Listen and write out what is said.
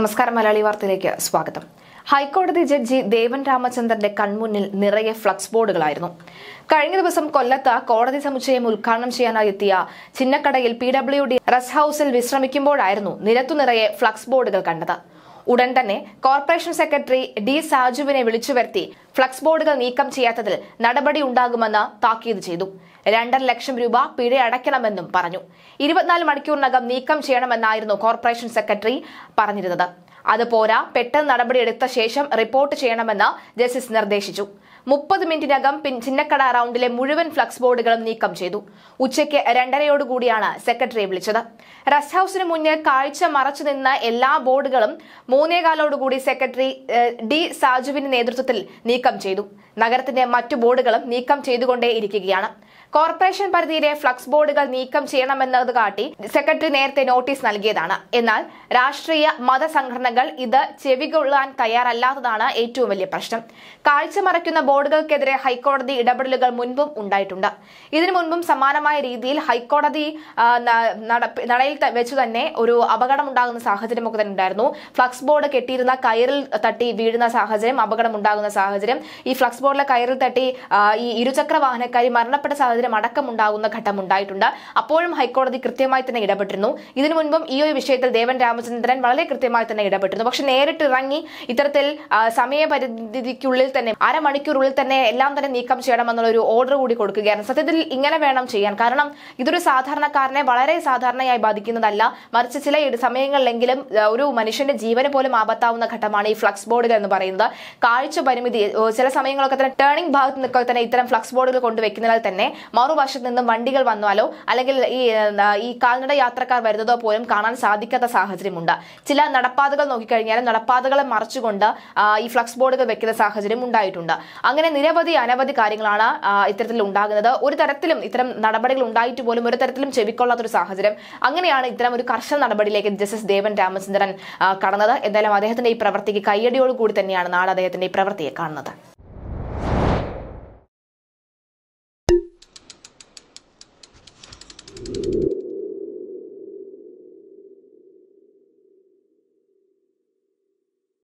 നമസ്കാരം മലയാളി വാർത്തയിലേക്ക് സ്വാഗതം ഹൈക്കോടതി ജഡ്ജി ദേവൻ രാമചന്ദ്രന്റെ കൺമുന്നിൽ നിറയെ ഫ്ലക്സ് ബോർഡുകളായിരുന്നു കഴിഞ്ഞ ദിവസം കൊല്ലത്ത് കോടതി സമുച്ചയം ഉദ്ഘാടനം എത്തിയ ചിന്നക്കടയിൽ പി ഡബ്ല്യു ഡി റെസ്റ്റ് ഹൌസിൽ വിശ്രമിക്കുമ്പോഴായിരുന്നു നിറയെ ഫ്ലക്സ് ബോർഡുകൾ കണ്ടത് ഉടൻ തന്നെ കോർപ്പറേഷൻ സെക്രട്ടറി ഡി സാജുവിനെ വിളിച്ചു വരുത്തി ഫ്ലക്സ് ബോർഡുകൾ നീക്കം ചെയ്യാത്തതിൽ നടപടി ഉണ്ടാകുമെന്ന് താക്കീത് ചെയ്തു രണ്ടര ലക്ഷം രൂപ പിഴ അടയ്ക്കണമെന്നും പറഞ്ഞു ഇരുപത്തിനാല് മണിക്കൂറിനകം നീക്കം ചെയ്യണമെന്നായിരുന്നു കോർപ്പറേഷൻ സെക്രട്ടറി പറഞ്ഞിരുന്നത് അതുപോരാ പെട്ടെന്ന് നടപടിയെടുത്ത ശേഷം റിപ്പോർട്ട് ചെയ്യണമെന്ന് ജസ്റ്റിസ് നിർദ്ദേശിച്ചു മുപ്പത് മിനിറ്റിനകം ചിന്നക്കട റൌണ്ടിലെ മുഴുവൻ ഫ്ലക്സ് ബോർഡുകളും നീക്കം ചെയ്തു ഉച്ചയ്ക്ക് രണ്ടരയോടുകൂടിയാണ് സെക്രട്ടറിയെ വിളിച്ചത് റെസ്റ്റ് ഹൌസിന് മുന്നിൽ കാഴ്ച മറച്ചു നിന്ന എല്ലാ ബോർഡുകളും മൂന്നേകാലോടുകൂടി സെക്രട്ടറി ഡി സാജുവിന്റെ നേതൃത്വത്തിൽ നീക്കം ചെയ്തു നഗരത്തിന്റെ മറ്റു ബോർഡുകളും നീക്കം ചെയ്തുകൊണ്ടേയിരിക്കുകയാണ് കോർപ്പറേഷൻ പരിധിയിലെ ഫ്ലക്സ് ബോർഡുകൾ നീക്കം ചെയ്യണമെന്നത് കാട്ടി സെക്രട്ടറി നേരത്തെ നോട്ടീസ് നൽകിയതാണ് എന്നാൽ രാഷ്ട്രീയ മത സംഘടനകൾ ഇത് ചെവികൊള്ളാൻ തയ്യാറല്ലാത്തതാണ് ഏറ്റവും വലിയ പ്രശ്നം മറയ്ക്കുന്ന ബോർഡുകൾക്കെതിരെ ഹൈക്കോടതി ഇടപെടലുകൾ മുൻപും ഉണ്ടായിട്ടുണ്ട് ഇതിനു മുൻപും സമാനമായ രീതിയിൽ ഹൈക്കോടതി നടയിൽ വെച്ചു തന്നെ ഒരു അപകടമുണ്ടാകുന്ന ഒക്കെ തന്നെ ഉണ്ടായിരുന്നു ഫ്ലക്സ് ബോർഡ് കെട്ടിയിരുന്ന കയറിൽ തട്ടി വീഴുന്ന സാഹചര്യം അപകടമുണ്ടാകുന്ന സാഹചര്യം ഈ ഫ്ലക്സ് ബോർഡിലെ കയറിൽ തട്ടി ഈ ഇരുചക്ര വാഹനക്കാരി മരണപ്പെട്ട സാഹചര്യം മടക്കമുണ്ടാകുന്ന ഘട്ടം ഉണ്ടായിട്ടുണ്ട് അപ്പോഴും ഹൈക്കോടതി കൃത്യമായി തന്നെ ഇടപെട്ടിരുന്നു ഇതിനു മുൻപും ഈ ഒരു വിഷയത്തിൽ ദേവൻ രാമചന്ദ്രൻ വളരെ കൃത്യമായി തന്നെ ഇടപെട്ടിരുന്നു പക്ഷെ നേരിട്ട് ഇറങ്ങി ഇത്തരത്തിൽ സമയപരിധിക്കുള്ളിൽ തന്നെ അരമണിക്കൂറുള്ളിൽ തന്നെ എല്ലാം തന്നെ നീക്കം ചെയ്യണമെന്നുള്ള ഒരു ഓർഡർ കൂടി കൊടുക്കുകയാണ് സത്യത്തിൽ ഇങ്ങനെ വേണം ചെയ്യാൻ കാരണം ഇതൊരു സാധാരണക്കാരനെ വളരെ സാധാരണയായി ബാധിക്കുന്നതല്ല മറിച്ച് ചില സമയങ്ങളിലെങ്കിലും ഒരു മനുഷ്യന്റെ ജീവന് പോലും ആപത്താവുന്ന ഘട്ടമാണ് ഈ ഫ്ലക്സ് ബോർഡുകൾ എന്ന് പറയുന്നത് കാഴ്ച പരിമിതി ചില സമയങ്ങളൊക്കെ തന്നെ ടേണിംഗ് ഭാഗത്ത് നിൽക്കുക തന്നെ ഇത്തരം ഫ്ലക്സ് ബോർഡുകൾ കൊണ്ടുവയ്ക്കുന്നതിനാൽ തന്നെ മറുവശത്ത് നിന്നും വണ്ടികൾ വന്നാലോ അല്ലെങ്കിൽ ഈ ഈ കാൽനട യാത്രക്കാർ വരുന്നതോ പോലും കാണാൻ സാധിക്കാത്ത സാഹചര്യമുണ്ട് ചില നടപ്പാതകൾ നോക്കിക്കഴിഞ്ഞാലും നടപ്പാതകളെ മറച്ചുകൊണ്ട് ഈ ഫ്ലക്സ് ബോർഡുകൾ വെക്കുന്ന സാഹചര്യം ഉണ്ടായിട്ടുണ്ട് അങ്ങനെ നിരവധി അനവധി കാര്യങ്ങളാണ് ഇത്തരത്തിൽ ഉണ്ടാകുന്നത് ഒരു തരത്തിലും ഇത്തരം നടപടികൾ ഉണ്ടായിട്ട് പോലും ഒരു തരത്തിലും ചെവിക്കൊള്ളാത്തൊരു സാഹചര്യം അങ്ങനെയാണ് ഇത്തരം ഒരു കർശന നടപടിയിലേക്ക് ജസ്റ്റിസ് ദേവൻ രാമചന്ദ്രൻ കടന്നത് എന്തായാലും അദ്ദേഹത്തിന്റെ ഈ പ്രവൃത്തിക്ക് കയ്യടിയോടുകൂടി തന്നെയാണ് നാളെ അദ്ദേഹത്തിന്റെ ഈ പ്രവൃത്തിയെ കാണുന്നത്